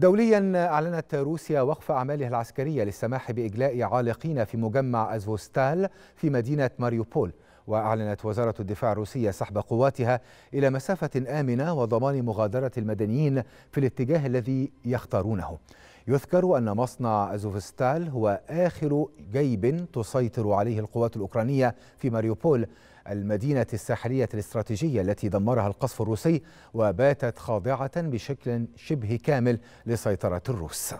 دوليا أعلنت روسيا وقف أعمالها العسكرية للسماح بإجلاء عالقين في مجمع أزفوستال في مدينة ماريوبول وأعلنت وزارة الدفاع الروسية سحب قواتها إلى مسافة آمنة وضمان مغادرة المدنيين في الاتجاه الذي يختارونه يذكر أن مصنع أزوفستال هو آخر جيب تسيطر عليه القوات الأوكرانية في ماريوبول المدينة الساحلية الاستراتيجية التي دمرها القصف الروسي وباتت خاضعة بشكل شبه كامل لسيطرة الروس